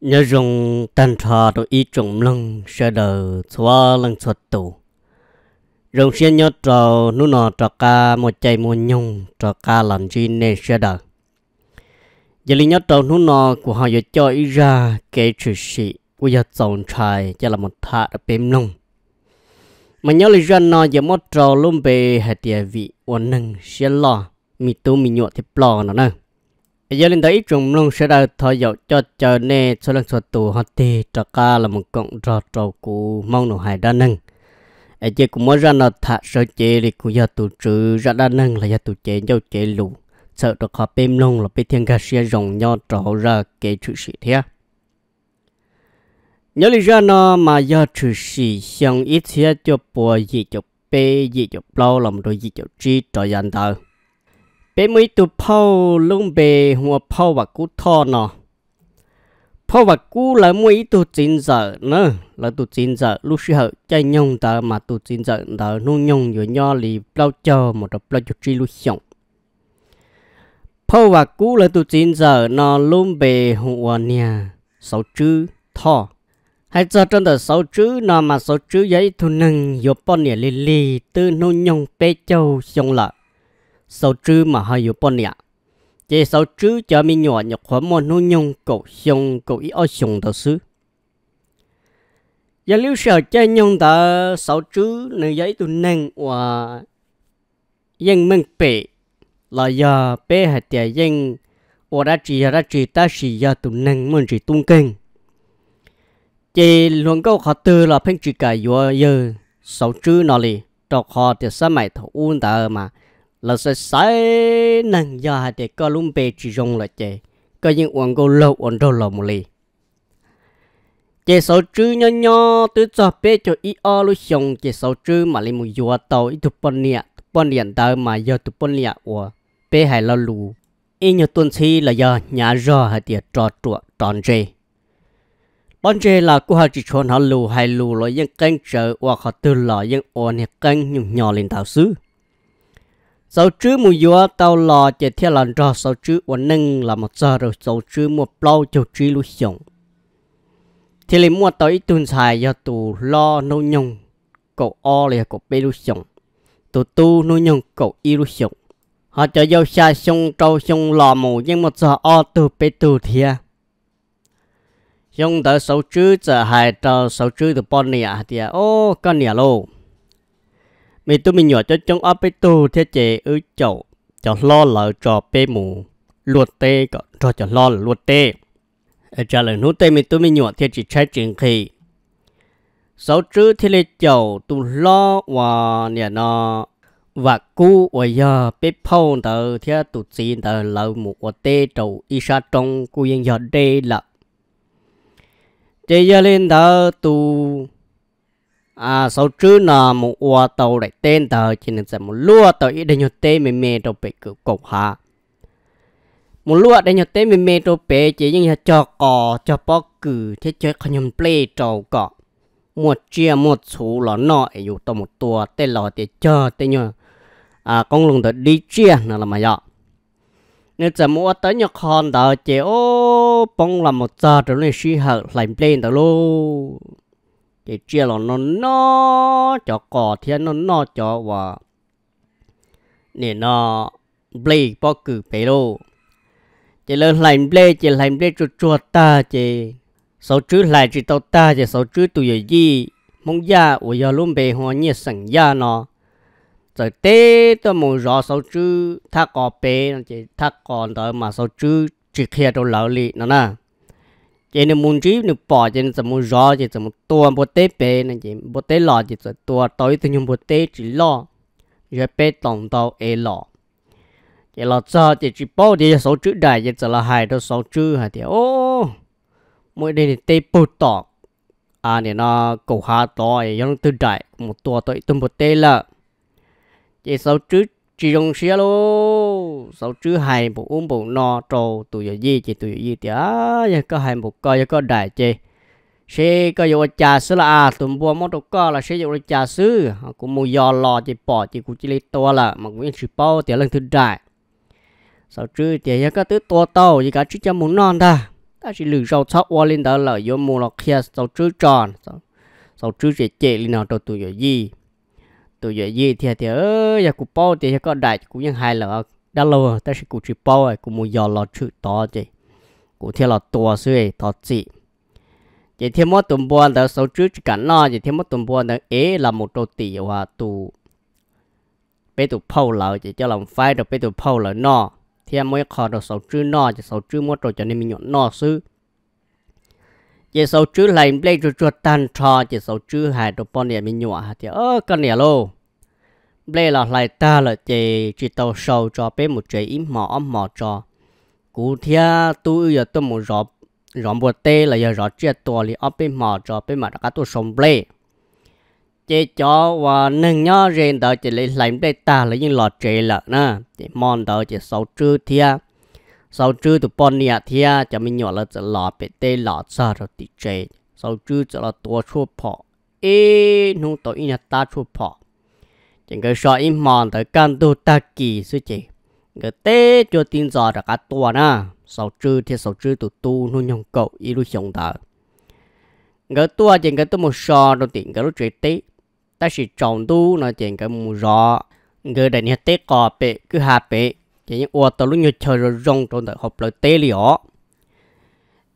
nhớ rong tan trò đồ y trồng lăng sẽ đờ xóa lăng xuất tủ rong xe nhớ trò nụ nọ trò ca một chạy một nhung trò ca làm gì nè sẽ đờ giờ lý nhớ trò nụ nọ của họ giờ cho ý ra kể trừ sĩ của giờ chồng trai cho là một thạ ở bên nông mà nhớ lý ra nọ giờ mất trò luôn về hạt địa vị ổn nâng sẽ lo mi tu mi nhọ thì plò nó nè giờ lên tới ít trùng sẽ đào thọ dọc cho chờ nè cho lần thuật tù hot tê trà ca là một cộng trò trò cũ mong nổ hải đa năng ở chế cũng mới ra nó thả sợ chế thì cũng giờ tù trừ ra đa năng là giờ tù chế dâu chế lù sợ được họ bêm luôn là bị thiên ca xe rồng nho trò ra kể chữ sĩ thế nhớ lý ra nó mà giờ chữ sĩ xong ít thế cho bùa gì cho bê gì cho bao làm đôi gì cho chi trò dàn tờ bé mới tụ phao lông bề hùa phao và cú thò nọ phao và cú là mới tụ chín giờ nữa là tụ chín giờ lúc xưa hậu chạy nhông tờ mà tụ chín giờ tờ nung nhông rồi nho lì bao chờ một đập bao chi lúc xong phao và cú là tụ chín giờ nó lông bề hùa nhà sáu chữ thọ, hay giờ trong tờ sáu chữ nó mà sáu chữ giấy thu nâng dọc bao nè lì lì từ nung nhông bé châu xong lại sau chữ mà hay yêu bọn nhạc chỉ sau chữ cho mình nhỏ nhọc khóa môn hôn nhung cổ xông cổ ý ở xông thật sự giờ lưu sở chơi nhung ta sau chữ nữ giấy tụ nâng và dân mình bể là giờ bé hạt tiề dân và đã chỉ đã chỉ ta chỉ giờ tụ nâng mình chỉ tung kinh chỉ luôn câu khó tư là phanh chỉ cả yếu giờ sau chữ nó li đọc khó thì sao mày thấu uôn ta mà là sẽ sai nặng giờ để có lúng bê chỉ dùng là chè có những uống go lâu uống đâu lâu một lì chè sáu chữ nhỏ nhỏ từ cho bê cho ít ở lúc xong chè sáu chữ mà lấy một dùa tàu ít tụp bận nè tụp bận nè tàu mà giờ tụp bận nè ủa bê hài là lù ít nhiều tuần chi là giờ nhà rò hay tiệt trò trọ tròn dê bọn trẻ là cô họ chỉ chọn họ lù hay lù rồi những canh trở hoặc họ từ lò những ồn những canh những nhỏ lên thảo xứ sau chữ mù yo tao lò chỉ theo lần trò sau chữ của nâng là một giờ rồi sau chữ một bao cho chữ lúc sống thì lấy mua tới tuần xài do tù lo nô nhung cậu o là cậu bê lúc sống tù tu nô nhung cậu y lúc sống họ cho dâu xa sông trâu sông lò mù nhưng một giờ o tù bê tù thia sông tới sau chữ giờ hai trò sau chữ từ bọn nè thì ô con nè lâu mi tu mi nhỏ cho trong áp bê tu thế chế ư chậu cho lo lợ cho bê mù luật tê cho cho lo luật tê trả lời nút tê mi tu mi nhỏ thế chỉ trái chuyện khi sau chữ thế lệ chậu tu lo và nè nó và cú và giờ bê phong tờ thế tu xin tờ lợ mù và tê trầu y sa trong cú yên giờ đê là chế giờ lên tờ tu à sau chứ là một ua tàu đại tên tờ chỉ nên sẽ một lúa tàu ít đại nhột tê mê mê tàu bể cửa cục hạ một lúa đại nhột tê mê mê tàu bể chỉ những nhà cho cỏ cho bó cử thế chơi khăn nhầm plei trầu cỏ một chia một số lọ nọ ở một một một tua tên tên lọ à con đi là nên tàu chỉ ô bông plei luôn để chia lòng nó nó cho cỏ thiên nó nó cho và nè nó ble bỏ cử bể lô chỉ lên lành ble chỉ lành ble cho cho ta chỉ sáu chữ lại chỉ tao ta chỉ sáu chữ tụi gì mong ya ủa ya luôn bề hoa nhiệt sừng ya nó rồi tê tôi muốn rõ sáu chữ thác cỏ bể chỉ thác cỏ đó mà sáu chữ chỉ kia đâu lão lị nó nè chỉ nên muốn trí nên bỏ chỉ nên muốn rõ chỉ muốn tua bố tế bê nên chỉ bố tế lọ chỉ nên tua tối thì nhung bố tế chỉ lọ rồi bê tổng tàu ê e lọ chỉ lọ cho chỉ chỉ bỏ thì số chữ đại chỉ là hai đó số chữ hả thì ô mỗi đây thì tế bố tọt à nên nó cổ hạ to ấy e giống từ đại một tua tối tung bố tế lợ chỉ số chữ chỉ dùng xe lô sau chứ hai một uống bộ no trầu tụi giờ gì chị tụi gì thì á giờ có hai một coi giờ có đại chê xe có giờ trà sứ là à tụi mua một đồ co là xe giờ trà sứ cũng mua giò lò chị bỏ chị cũng chỉ lấy to là mà cũng chỉ bao thì lần thứ đại sau chứ thì giờ có tứ to to gì cả chứ cho muốn non ta ta chỉ lử rau sóc qua lên đó là vô mua lọ kia sau chứ tròn sau chứ chỉ chê lên nào đồ tụi giờ gì tụi giờ gì thì thì ơi giờ cụ po thì có đại cũng hai là đã lâu ta sẽ cụ chỉ po ấy cụ một giờ là chữ to chứ cụ thì là to suy to chị chỉ thêm một tuần buồn đó số chữ chỉ cần nó chỉ thêm một tuần buồn đó ấy là một đô tỷ và tụ bây tụ phâu lợ chỉ cho lòng phai được bây tụ phâu lợ nó thêm mỗi khó đó số chữ nó chỉ số chữ một đồ cho nên mình nhọn nó sư chỉ sau chữ lại lấy cho chuột tan trò chỉ sau chữ hai đồ bọn này mình nhọ thì ơ con này lô lấy là lại ta là chỉ chỉ tàu sâu cho bé một chế im mỏ mỏ cho cụ thia tôi giờ tôi muốn rõ rõ bột tê là giờ rõ chia tua li ở bên mỏ cho bé mà đã tôi sống lấy chế cho và nâng nhó riêng đó chỉ lấy lại lấy ta là những lọt chế là na chỉ mòn đó chỉ sau chữ thia sau chư tụ bọn nè thia à, cho mình nhỏ là chỉ lọ bị tê lọ sợ rồi tị chế sau chư cho là tua chua phọ ê nung tổ in ta chua phọ chẳng cái sợ im mòn tới căn tu ta kỳ sư chị cái tê cho tin giờ là cả tua na sau chư thì sau chư tụ tu nung nhong cậu y lu xong thở cái tua chẳng cái tu một sợ đầu tiên cái lúc chơi tê ta chỉ trồng tu nó chẳng cái mù rõ người đại nhà tê cò bệ cứ hà bệ chỉ những ô tô lúc như chờ rồi rong trong đời học lời tê liỏ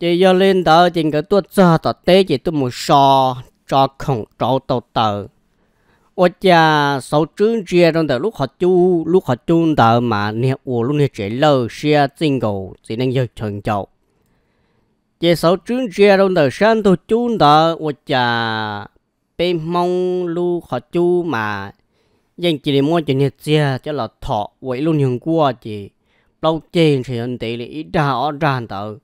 chỉ do lên đó chỉ cái tuốt giờ tao tế chỉ tôi một so cho không trâu tàu tờ ô cha sáu trứng chia trong đời lúc họ chu lúc họ chung tờ mà nè ô lúc nè chạy lơ xe tinh cầu chỉ nên giờ chừng chậu chỉ sáu trứng chia trong đời sáng tôi chung tờ ô cha bên mong lúc họ chu mà dân chỉ để mua cho nhiệt chia cho là thọ quậy luôn những qua chỉ lâu trên thì anh tỷ là ít ra ở ra tờ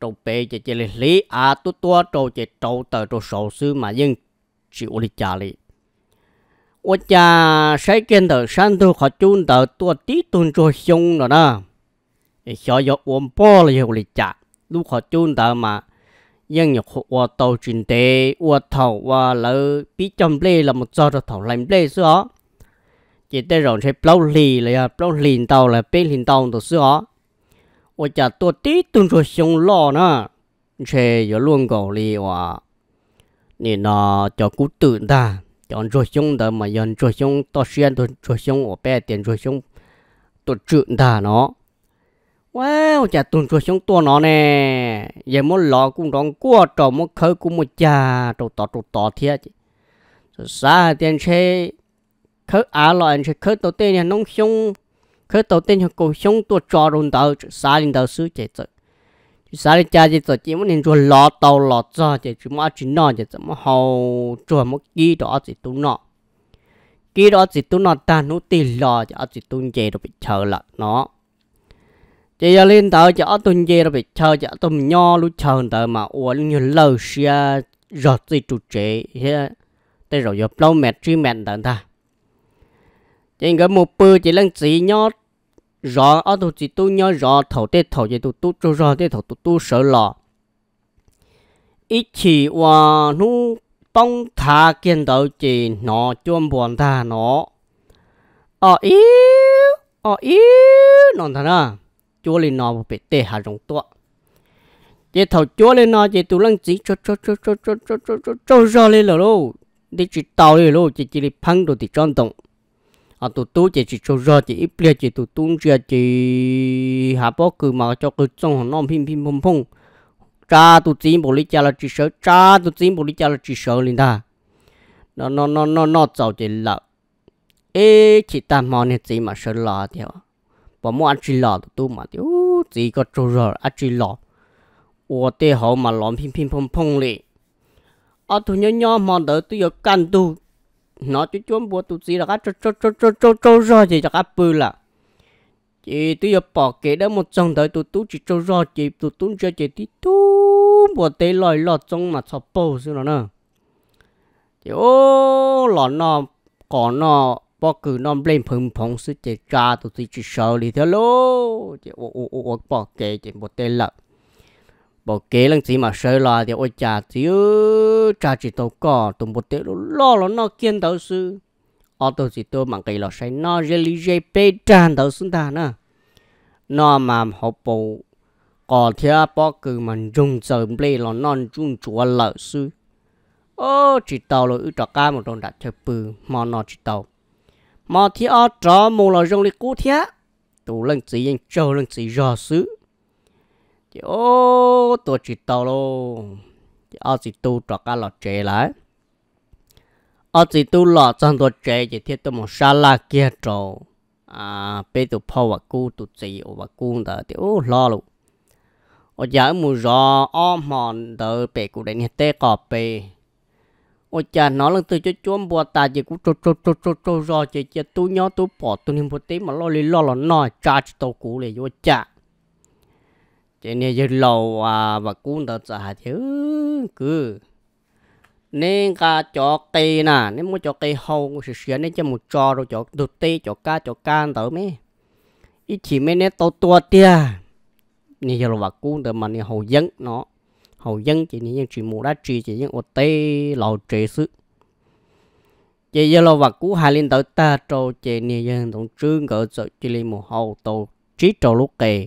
trâu bê chỉ chỉ là lý à tu tua trâu chỉ trâu tờ trâu sầu sư mà dân chịu uli trả lý ủa cha sấy kiến tờ san tu họ chun tờ tua tí tuần trôi xong rồi đó cho yo uống bò là hiểu lý trả lúc họ chun tờ mà dân nhập hộ qua tàu chuyển tế qua thầu qua lỡ bị trong lê là một rồi thầu làm lê xưa chỉ để rồi chơi bao lì là bao lìn tàu là bên lìn tàu tổ sư ó và chả tổ tí tuần rồi xong lo nữa chơi giờ luôn cầu lì và nên nó cho cú tự ta chọn rồi xong đó mà dân rồi xong to xuyên tôi rồi xong ở bên tiền rồi xong tôi tự ta nó wow chả tuần rồi xong to nó nè giờ muốn lo cũng đón qua trò muốn khơi cũng một cha trò tỏ trò tỏ thiệt Sao tiền chơi khứ á lo thì khứ đầu tiên là nông sông khứ đầu tiên là cổ sông tua trò đồn đầu xa lên đầu xứ chạy chạy xa lên cha chạy chạy chỉ muốn nên rồi lọ tàu lọ cho chạy chỉ mà chỉ nọ chạy chạy mà hầu cho mà kia đó chỉ tu nọ kia đó chỉ tu nọ ta nó tiền lọ chạy chỉ tu chạy rồi bị chờ là nó chị giờ lên tàu chở tuần về rồi bị chờ chở tôm nho lúc chờ tờ mà uống như lâu xia rọt gì trụ trễ thế rồi giờ lâu mệt truy mệt tận ta nhưng cái một bữa chỉ lần chỉ nhớ rõ ở đâu chỉ tôi nhớ rõ thầu tê thầu vậy tôi tôi cho rõ tê thầu tôi tôi sợ lọ ít chỉ và nu bông thả kiến đầu chỉ nó chuông buồn ta nó ờ yếu ờ yếu nó thằng à chúa lên nó bị tê hà rồng tua chỉ thầu chúa lên nó chỉ tôi lần chỉ cho cho cho cho cho cho cho cho cho rõ lên rồi đi chỉ tàu lên rồi chỉ chỉ đi phăng đồ thì tròn động họ ờ, tụ tú chỉ chỉ chơi ra chỉ ít bia chỉ tụt tú chơi chỉ hạ bó cứ mà cho cứ trong non phim phim phong phong, cha tụt chín bộ lý cha là chỉ sợ cha tụt chín bộ lý cha là chỉ sợ liền ta nó nó nó nó nó giàu chỉ là ê chỉ ta mò này chỉ mà sợ lò theo bỏ mua ăn chỉ lò tụ mà thiếu chỉ có cho rồi, ăn chỉ lò ủa tê họ mà lòm phim phim phong phong liền ở ờ, tụt nhỏ nhỏ mà đỡ tụ có căn tụ nó chú chuông bùa tụ gì là cá trâu trâu trâu trâu trâu trâu rồi gì cho cá bự là chị tôi giờ bỏ kế đó một trong đời tụ tú chỉ trâu rồi chị tụ tú cho chị tí tú bùa tê lòi lọt trong mà chọc bầu xí nó nè chị ô lọ nó cỏ nó bỏ cử nó lên phừng phồng xí chị cha tụ tí chỉ sợ đi theo lô chị ô ô ô bỏ kế chị bùa tê lợn bộ kế lần gì mà sợ lo thì ôi cha chỉ cha chỉ tàu cò tụm một tế lo lo nó kiên đầu sư ở tàu chỉ tôi mà cái lo say nó dễ jelly dễ bê tràn đầu xuống ta nữa nó mà học bộ có thia bỏ cứ mình dùng giờ play lo non chung chúa lợ sư ô chỉ tàu lo ư trọ ca một đồng đặt chơi bự mà nó chỉ tàu mà thì ở trọ mù là dùng đi cú thia tụ lần gì anh châu lần gì rõ sư ô tôi chỉ tàu lô ở chỉ tu trọ cả lọ chế lại ở chỉ tu lọ trong tôi chế chỉ thiết tôi một sa la kia trọ à bây giờ phô và cu tôi chỉ và cu đó thì ô lo lô. ở giờ mù gió ôm mòn đỡ bể cụ đến hết tê cọp bể ở giờ nó lần từ cho chuông bùa ta chỉ cũng trôi trôi trôi trôi trôi rồi chỉ chỉ tu nhau tu bỏ tu niệm bồ tí mà lo lì lo lo nọ cha chỉ tàu cũ này vô cha chị nè giờ lâu à và cũng đã trả chứ cứ nên cả cho cây nè nếu muốn cho cây hầu cũng sẽ xuyên nên cho một trò rồi cho đột tê cho ca cho can tới mấy ít chỉ mấy nét to to tia nè giờ là cũng được mà nè hầu dân nó hầu dân chỉ nè những chỉ một đá chỉ chỉ những ột tê lầu trề sức chị giờ là vật cũ hai lên tới ta trâu chị nè dân tổng trương cỡ sợ chị lên một hầu tổ trí trâu lúc kề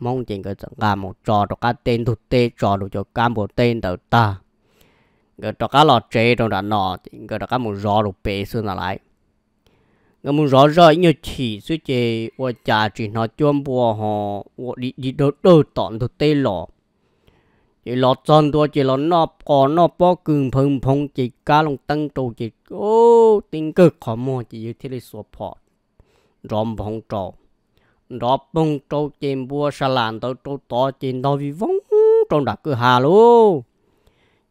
mong chỉnh cái cả một trò cho cá tên thuộc tê trò đồ cho cá một tên đầu ta cái cho các lọt chế trong đã nọ chỉnh cái các một rõ đồ bể xuống là lại cái một rõ rõ như chỉ suy chế và trả chỉ nó chuyên bùa họ và đi đi đâu đâu tọn thuộc tê lọ chỉ lọt tròn tua chỉ lọt nọ có nọ bó cường phồng phồng chỉ cá lông tăng trâu chỉ ô tình cực khó mua chỉ như thế này support ròm phong trào đó bông trâu chim bua sa lan tàu trâu to chim đó vì vong trong đặc cứ hà luôn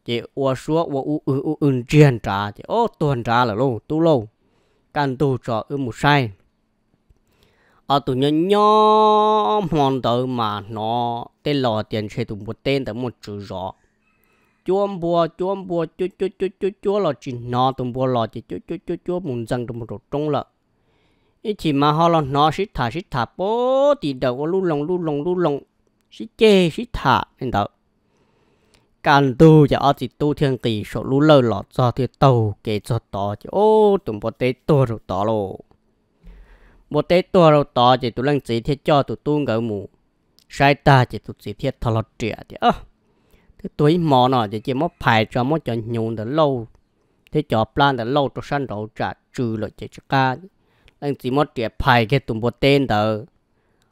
chị ua xua ua u u u ưng chiên trà chị ô tuần trà là luôn tu lâu can tu trò ư một sai ở tụ nhỏ nhỏ mòn tờ mà nó tên lò tiền xe tụ một tên tờ một chữ rõ chuông bùa chuông bua chú chú chú chú chú lò chỉ nó tụ bua lò chỉ chú chú chú chú muốn rằng tụ một trong là ít chỉ mà họ lo nó xí thả xí thả bố thì đầu có lu lồng lu lồng lu lồng xí chê xí thả nên đó Càn tu cho ở chỉ tu thiên kỳ số lu lơ lọ cho thì tàu kể cho tỏ chứ ô tụm bộ tế tua rồi tỏ lô bộ tế tua rồi tỏ chỉ tu lăng chỉ thiết cho tu tu ngỡ mù sai ta chỉ tu chỉ thiết thọ lọt trẻ chứ ơ thế tuổi mò nó chỉ chỉ mất phải cho mất cho nhung từ lâu thế cho plan từ lâu cho sanh đầu trả trừ lợi chỉ cho ca đang chỉ một trẻ phải cái tụng bộ tên tờ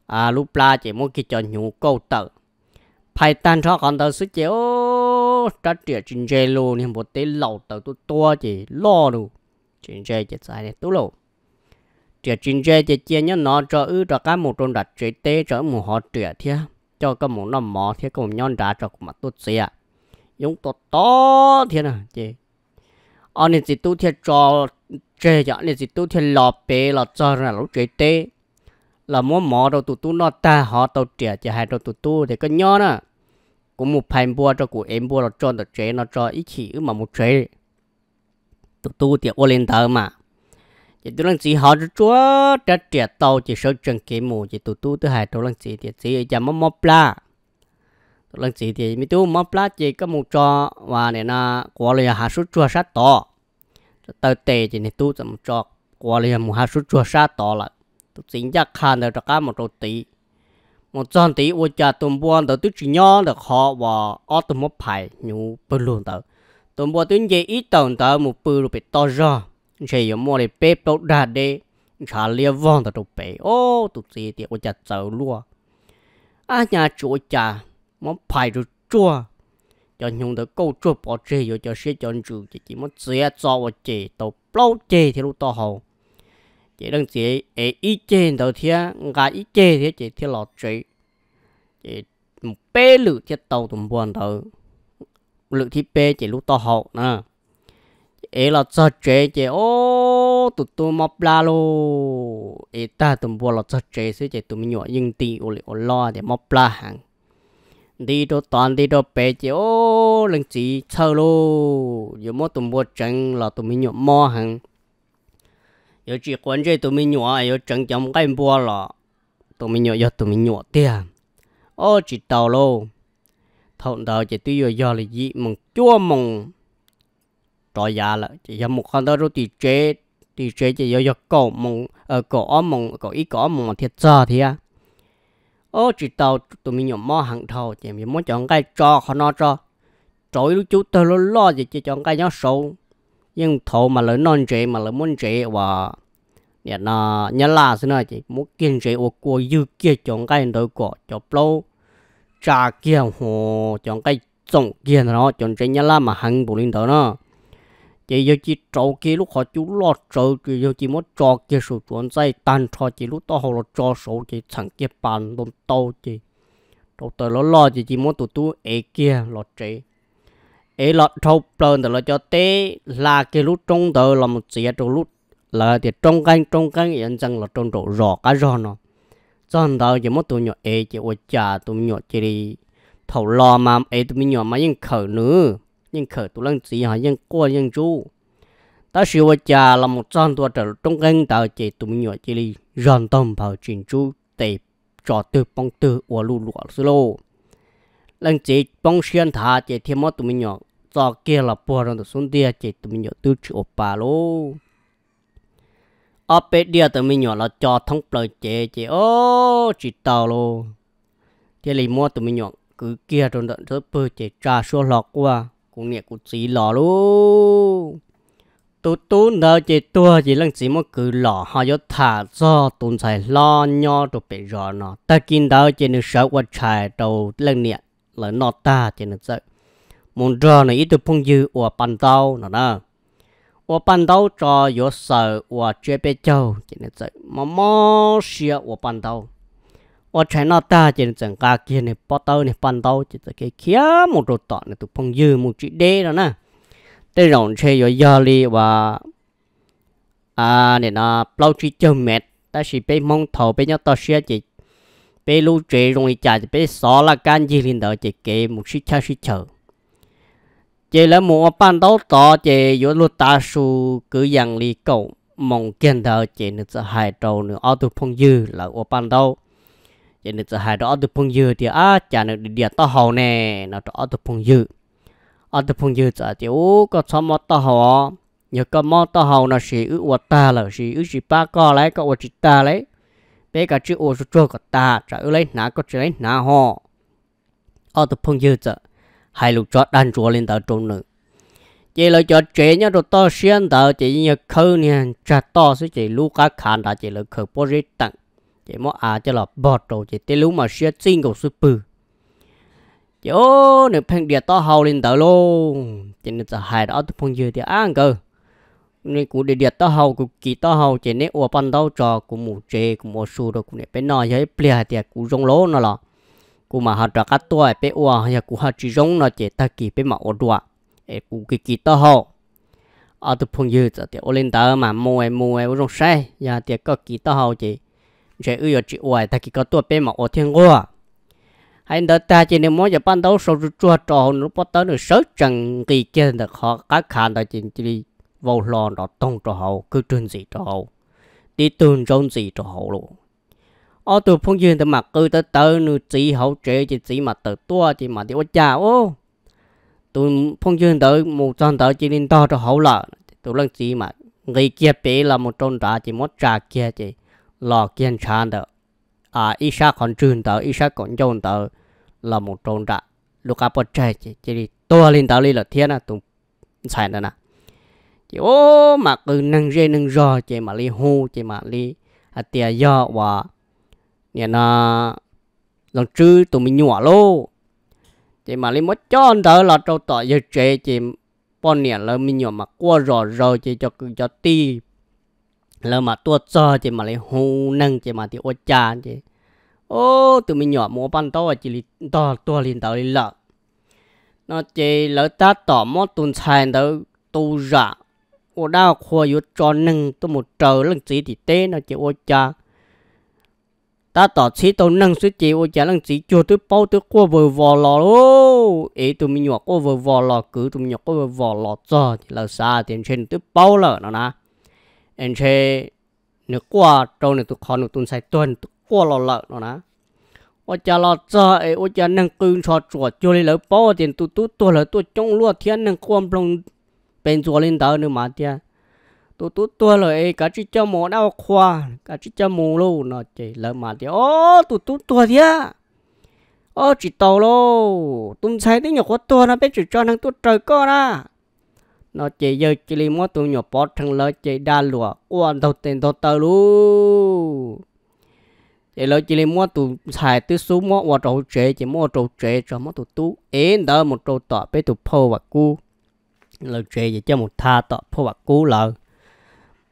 à lúc la chỉ một cái cho nhũ câu tờ phải tan cho con tờ suy chéo trả trẻ chuyện chơi luôn nhưng bộ tên lẩu tờ tu to chỉ lo luôn chuyện chơi chỉ sai này tu luôn trẻ chuyện chơi chỉ chia nhớ nó cho ư cho cả một trong đặt chơi tế cho một họ trẻ thế cho cái một năm mỏ thế cả một nhon đá cho mà tốt xịa à. giống to to thế nào chị anh ờ, chị tu thiệt cho chế giờ này thì tôi thì lò bể lò cho là lúc chế tê là muốn mò đâu tụi tôi nó ta họ tàu trẻ chỉ hai đâu tụi tôi thì có nhỏ nè cũng một phần bua cho của em bua là cho được chế nó cho ít chỉ mà một chế tụi tôi thì ô lên thờ mà chỉ tôi đang chỉ họ cho chúa trẻ trẻ tàu chỉ sợ chân kế mù chỉ tụi tôi thứ hai tôi đang chỉ thì chỉ chả mất mất la tôi đang chỉ thì mình tôi mất la chỉ có một trò và này là có là hạ số chúa sát to tờ tệ thì này tu tầm cho qua liền một hai số chua sa to là tôi chính chắc khan được cả một trâu tí một trăm tí ôi cha tôi buôn tờ tôi chỉ nhớ được họ và ở tôi một phải như bình luận tờ tôi buôn tu gì ít tầm tờ một bự rồi bị to ra chỉ có một cái bếp tốt ra đi trả liền vong tờ tôi bể ô tôi chỉ tiếc ôi cha sợ luôn à nhà chúa cha một phải rồi chua cho nhung đó câu chua bỏ chê rồi cho xe cho chủ chỉ chỉ muốn xe cho và chê tàu bao chê thì lúc to hậu chỉ đang chỉ ấy ý chê đầu thiên gà ý chê thì chỉ thiên lọt chê chỉ một bé lự thiên tàu tụm buồn đầu lự thì bé chỉ lúc to hậu nè ấy là cho chê chỉ ô tụt tụt mập la lô ấy ta tụm buồn là cho chê sẽ chỉ tụm nhỏ nhưng tì ô lì ô lo để mập la hàng đi đâu toàn đi đâu bé chỉ ô lần chỉ chơi lô giờ mỗi tụi mua chân là tụi mình nhọ mò hằng, giờ chỉ quan chơi tụi mình nhọ giờ chân chồng cái bùa là tụi mình nhọ giờ tụi mình nhọ tiền ô chỉ tàu lô thằng đầu chỉ tuy giờ giờ là gì mong chua mong trò già là chỉ giờ một con đó rồi thì chết thì chết chỉ giờ giờ cổ mong ở cổ mong cổ ít cổ mong thiệt giờ thì à ô chỉ tàu tụi mình nhỏ mò hàng thầu chỉ mình muốn chọn cái cho họ nó cho trội lúc chú tôi lo lo gì chỉ chọn cái nhớ sâu nhưng thầu mà lớn non trẻ mà lớn muốn trẻ và để nó nhà là thế này chỉ muốn kiên trẻ ô cô dư kia chọn cái đôi cọ cho lâu trà kia hồ chọn cái tổng kia nó chọn trẻ nhớ là mà hàng bộ linh đó nó chỉ giờ chỉ trâu kia lúc họ chú lo trâu chỉ yêu chỉ muốn cho kia số chuẩn dây tan cho chỉ lúc đó họ lo cho số chỉ thằng kia bàn đom tàu chỉ đầu tới lo lo chỉ chỉ muốn tụt tu ế kia lo chế ế lo trâu bơn tới lo cho té là cái lúc trong tới là một chỉ trâu lúc là thì trong canh trong canh yên rằng là trong độ rõ cá rõ nó chọn tới chỉ muốn tụi nhỏ ế chỉ ôi cha tụi nhỏ chỉ đi thầu lo mà ế tụi nhỏ mà yên khởi nữa nhưng khởi tụ lăng chỉ họ nhưng qua nhưng chú ta sử dụng cha là một trong tua trở trong ngân tạo chỉ tụ nhỏ chỉ li rèn tâm bảo chuyển chú để cho từ bông từ và lù lụa sư lô lăng chỉ bông xuyên thả chỉ thêm mất tụ nhỏ cho kia là bùa rồi xuống địa chỉ tụ nhỏ tư chịu bà lô ở bên địa tụi mình nhỏ là cho thông bờ chế chế ô chỉ tàu lô thế là mua tụi mình nhỏ cứ kia trong đợt rất bơ chế trà số lọc qua cũng nè cũng chỉ lò luôn tu tu nợ chỉ tua chỉ lăng chỉ một cứ lò họ cho thả do tồn tại lo nho đồ bị rò nó ta kinh đau chỉ nên sợ qua xài đầu lăng nè là nó ta chỉ nên sợ muốn rõ này ít được phong dư của bàn tao nó nè của bàn tao cho yếu sợ của chế bê châu chỉ nên sợ mà mò xia của bàn tao ở trái ta chỉ chỉ này này đầu cái 我才那大件整个件呢，包刀呢，半刀就这个 kia một đồ tọt này tụ phong dư một chữ đê đó nè. Để rộng chơi yo giờ đi và à này nó bao chỉ cho mệt, ta chỉ bị mong thầu bị nhau tao xia chỉ bị lũ trẻ rồi chả chỉ bị xó là can gì lên đó chỉ kể một chút cha chút chờ. Chỉ là một ban đầu to chỉ yo lũ ta su cứ yang đi cầu mong kiến đó chỉ nó sẽ hại trâu nữa ở tụ phong dư là ở ban đầu cho nên giờ hai đó từ phong dư thì á chả nó đi địa tao hầu nè nó đó từ phong dư ở từ phong dư giờ thì ú có sao mà tao hầu nhớ có mà tao hầu nó sẽ ước vật ta là sẽ ước gì ba co lấy có vật ta lấy bé cả chữ ô số chỗ có ta trả ước lấy nã có trả lấy nã ho ở từ phong dư giờ hai lục cho đan chúa lên tao trung nữa chị lời cho chị nhớ được to xuyên tao chị nhớ khơi nè trả to sẽ chị lúc cá khán đã chị lời khơi bố rít tặng chỉ mò à cho là bọt rồi chỉ tê lú mà xe xin cầu sư bự chỉ ô nếu phèn địa to hầu lên tới luôn chỉ nên sợ hại đó tôi phong dừa thì ăn cơ nên cũng để địa to hầu cũng kỳ to hầu chỉ nên ủa pan đâu trò cũng mù chê cũng mù su rồi cũng nên bên nọ giấy plea thì à, cũng rong lố nó là cũng mà hạt ra cắt tuổi bên ủa giờ cũng hạt chỉ rong nó chỉ ta kỳ bên mà ủa đùa cũng kỳ kỳ to hầu ở tôi phong dừa thì ủa lên tới mà mua mua ủa rong say giờ thì à, có kỳ to hầu chỉ chế ưu yo chỉ ngoài ta chỉ có tua bên mà ô thiên ngô hay đợt ta chỉ nên muốn cho ban đầu số chút chua trò nó bắt đầu nó sớm chẳng kỳ kia được họ các khăn đó chỉ chỉ vô lo nó tông trò hậu cứ trung gì trò hậu đi tuần trung gì trò hậu luôn ở tụ phong duyên thì mà cứ tới tới nữ chỉ hậu chế chỉ chỉ mà tự tua chỉ mà đi ô cha ô tụ phong duyên tới một trăm tới chỉ nên to trò hậu là tụ lần chỉ mà người kia bé là một trôn trả chỉ mất trả kia chỉ là kiên tràn đó à ít sát còn trường tờ ít sát còn trôn tờ là một trôn trạ lúc áp bớt chạy chỉ chỉ to lên tao lên là thiên à tụng sai đó nè chỉ ô mà cứ nâng rê nâng rò chỉ mà li hô chỉ mà li à tia do và nè nó lòng chư tụi mình nhỏ lô chỉ mà li mất cho tờ là trâu tỏ giờ chế chỉ bọn nè là mình nhỏ mà qua rò rò chỉ cho cứ cho ti lỡ mà tua cho chỉ mà lấy hù nâng chỉ mà thì ô cha chỉ ô tụi mình nhỏ mua ban to chỉ lì to tua liền tàu lì lợ nó chỉ lỡ ta tỏ mó tuần sai tàu tu rạ ô đau khoa yếu cho nâng tôi một trời lần chỉ thì tê nó chỉ ô cha ta tỏ chỉ tàu nâng suy chỉ ô cha lần chỉ cho tôi bao tôi qua vừa vò lò ô ấy tụi mình nhỏ qua vừa vò lò cứ tụi mình nhỏ qua vừa vò lò cho thì lỡ xa tiền trên tôi bao lợ nó nè เอ็นเชเนื้อกว่าตรงเนื้อตุกคอนุตุนใส่ตัวนุกว่าหล่อล่นะนะว่าจะเราจะเอว่าจะนั่งกึ่งชอจวดจุลิเหลือป้อเตียนตุตุตัวเหลือตัวจงลวดเทียนนั่งความลงเป็นจัวลินเตอร์นึกมาเตียตุตุตัวเลยเอกจิเจ้าหมูเอาควากะจิเจ้าหมูลูเนาะเจเลยมาเตียโอ้ตุตุตัวเดียโอ้จิตโตโลตุนใส่ติ้หยกตัวนะเป็นจุดจอนังตุเจอก็นะ nó chỉ giờ chỉ li mót tụi nhỏ bỏ thằng lỡ chỉ đa lụa, quan đầu tiền đầu tờ luôn, chỉ lỡ chỉ li mót tụi xài tứ số mót qua trâu trẻ chỉ mót trâu trẻ cho mót tụi tú én đỡ một trâu tọt bé tụi phô và cu lỡ trẻ chỉ cho một tha tọt phô và cu lỡ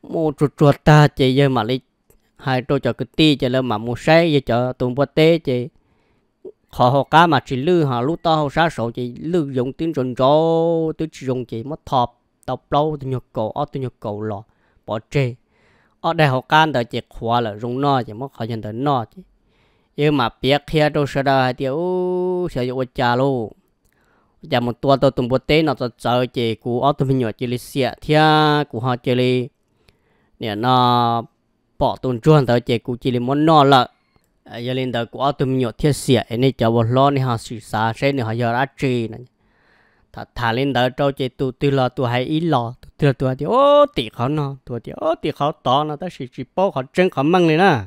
một chuột chuột ta chỉ giờ mà li hai trâu cho cái ti chỉ lỡ mà mua xe giờ cho tụi bò té chỉ họ họ cá mà chỉ lư họ lúc tao họ sát sổ chỉ lư dùng tiếng rừng rô tiếng dùng chỉ mất thọp tao lâu từ nhục cầu ở tôi nhục cầu lọ bỏ chê ở đây họ can tới chỉ khóa là dùng no chỉ mất khỏi nhận tới no chứ nhưng mà biết kia đâu sợ đâu hay tiêu sợ dụ cha luôn giờ một tua tôi từng bút tế nó tôi chờ chỉ cú ở tôi mình nhỏ chỉ lì xịa thia cú họ chỉ lì nè nó bỏ tuần chuồn tới chỉ cú chỉ lì muốn no lợ Ờ, giờ lên đời của tụi mình nhột thiết xỉa nên cháu bỏ lo nên họ sử xa sẽ nên họ giờ ra trì này thà thà lên đời trâu chị tụ tụ lo tụ hay ít lo tụ tụ thì ô tị khó nó tụ thì ô tị khó to nó ta sử chỉ bao khó chân khó măng này nè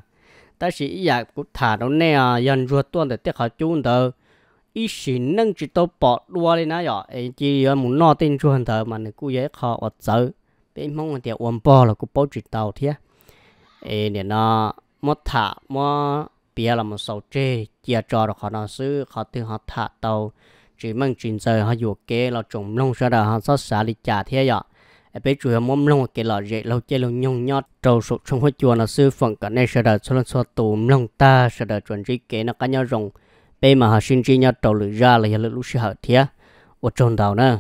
ta sử giờ giả của thà đâu nè à dần ruột tuôn để tiếc khó chung đời ý sử nâng chỉ tao bỏ đua lên nè anh chị giờ muốn no tin chuồn đời mà người cũng dễ khó ở sợ bên mong là tiệt uống bò là cũng bao chỉ tàu thế ấy nè nó mất thả mất bia là một sầu chê chia cho được họ nó sư họ tự họ thả tàu chỉ mong chuyện giờ họ dù kế là trồng lông sao đó họ xót xả đi trả thế vậy ở bên chủ mồm lông cái là dễ lâu chơi lâu nhung nhót trâu sụt trong hoa chùa là sư phận cả này sao đó cho lên sao tùm lông ta sao đó chuẩn trí kế nó cá nhau rồng bây mà họ sinh trí nhau trâu lưỡi ra là hiện lúc sư họ thế ở trong đầu nữa